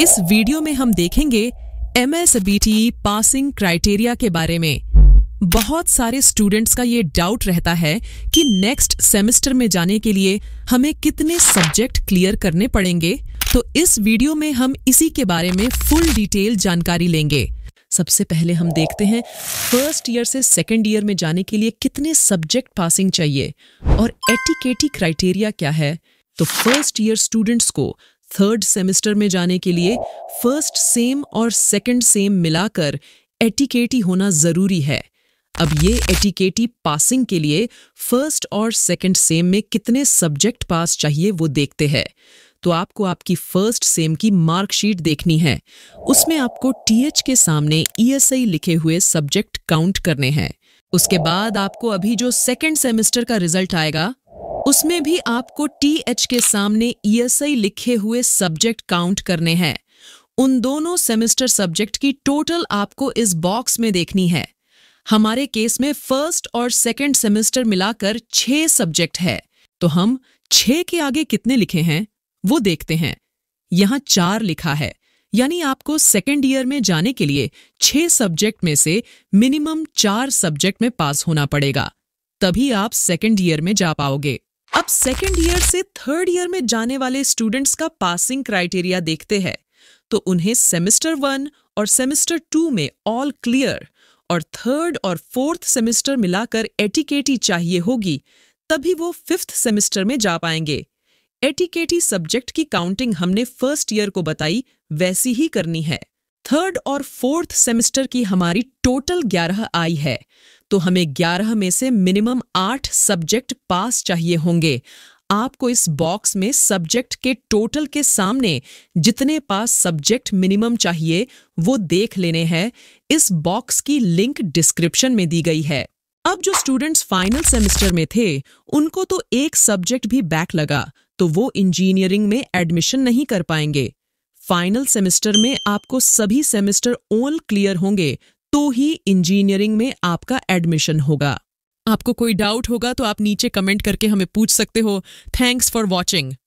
इस वीडियो में हम देखेंगे एम एस पासिंग क्राइटेरिया के बारे में बहुत सारे स्टूडेंट्स का ये डाउट रहता है कि नेक्स्ट सेमेस्टर में जाने के लिए हमें कितने सब्जेक्ट क्लियर करने पड़ेंगे तो इस वीडियो में हम इसी के बारे में फुल डिटेल जानकारी लेंगे सबसे पहले हम देखते हैं फर्स्ट ईयर से सेकेंड ईयर में जाने के लिए कितने सब्जेक्ट पासिंग चाहिए और एटिकेटी क्राइटेरिया क्या है तो फर्स्ट ईयर स्टूडेंट्स को थर्ड सेमेस्टर में जाने के लिए फर्स्ट सेम और सेकंड सेम मिलाकर एटिकेटी होना जरूरी है अब ये एटिकेटी पासिंग के लिए फर्स्ट और सेकंड सेम में कितने सब्जेक्ट पास चाहिए वो देखते हैं तो आपको आपकी फर्स्ट सेम की मार्कशीट देखनी है उसमें आपको टीएच के सामने ईएसआई e लिखे हुए सब्जेक्ट काउंट करने हैं उसके बाद आपको अभी जो सेकंड सेमेस्टर का रिजल्ट आएगा उसमें भी आपको टी एच के सामने ईएसआई e लिखे हुए सब्जेक्ट काउंट करने हैं उन दोनों सेमेस्टर सब्जेक्ट की टोटल आपको इस बॉक्स में देखनी है हमारे केस में फर्स्ट और सेकेंड सेमेस्टर मिलाकर छह सब्जेक्ट है तो हम छह के आगे कितने लिखे हैं वो देखते हैं यहाँ चार लिखा है यानी आपको सेकेंड ईयर में जाने के लिए छह सब्जेक्ट में से मिनिमम चार सब्जेक्ट में पास होना पड़ेगा तभी आप सेकेंड ईयर में जा पाओगे अब सेकेंड ईयर से थर्ड ईयर में जाने वाले स्टूडेंट्स का पासिंग क्राइटेरिया देखते हैं तो उन्हें सेमेस्टर वन और सेमेस्टर टू में ऑल क्लियर और थर्ड और फोर्थ सेमेस्टर मिलाकर एटिकेटी चाहिए होगी तभी वो फिफ्थ सेमेस्टर में जा पाएंगे एटिकेटी सब्जेक्ट की काउंटिंग हमने फर्स्ट ईयर को बताई वैसी ही करनी है थर्ड और फोर्थ सेमेस्टर की हमारी टोटल ग्यारह आई है तो हमें 11 में से मिनिमम 8 सब्जेक्ट पास चाहिए होंगे आपको इस बॉक्स में सब्जेक्ट के टोटल के सामने जितने पास सब्जेक्ट मिनिमम चाहिए वो देख लेने हैं इस बॉक्स की लिंक डिस्क्रिप्शन में दी गई है अब जो स्टूडेंट्स फाइनल सेमेस्टर में थे उनको तो एक सब्जेक्ट भी बैक लगा तो वो इंजीनियरिंग में एडमिशन नहीं कर पाएंगे फाइनल सेमेस्टर में आपको सभी सेमेस्टर ओल क्लियर होंगे तो ही इंजीनियरिंग में आपका एडमिशन होगा आपको कोई डाउट होगा तो आप नीचे कमेंट करके हमें पूछ सकते हो थैंक्स फॉर वॉचिंग